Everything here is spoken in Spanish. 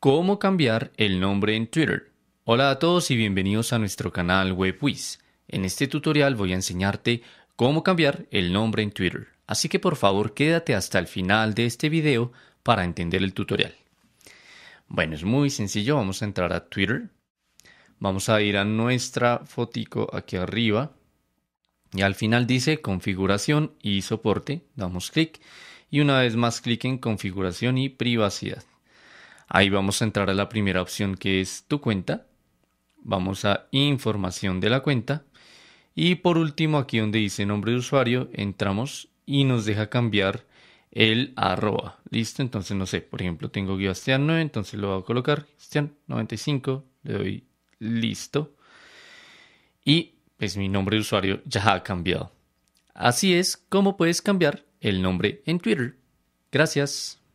Cómo cambiar el nombre en Twitter. Hola a todos y bienvenidos a nuestro canal WebWiz. En este tutorial voy a enseñarte cómo cambiar el nombre en Twitter. Así que por favor quédate hasta el final de este video para entender el tutorial. Bueno, es muy sencillo. Vamos a entrar a Twitter. Vamos a ir a nuestra fotico aquí arriba. Y al final dice configuración y soporte. Damos clic. Y una vez más clic en configuración y privacidad. Ahí vamos a entrar a la primera opción que es tu cuenta. Vamos a información de la cuenta. Y por último, aquí donde dice nombre de usuario, entramos y nos deja cambiar el arroba. Listo, entonces no sé, por ejemplo, tengo Sebastián 9, entonces lo voy a colocar Sebastián 95, le doy listo. Y pues mi nombre de usuario ya ha cambiado. Así es como puedes cambiar el nombre en Twitter. Gracias.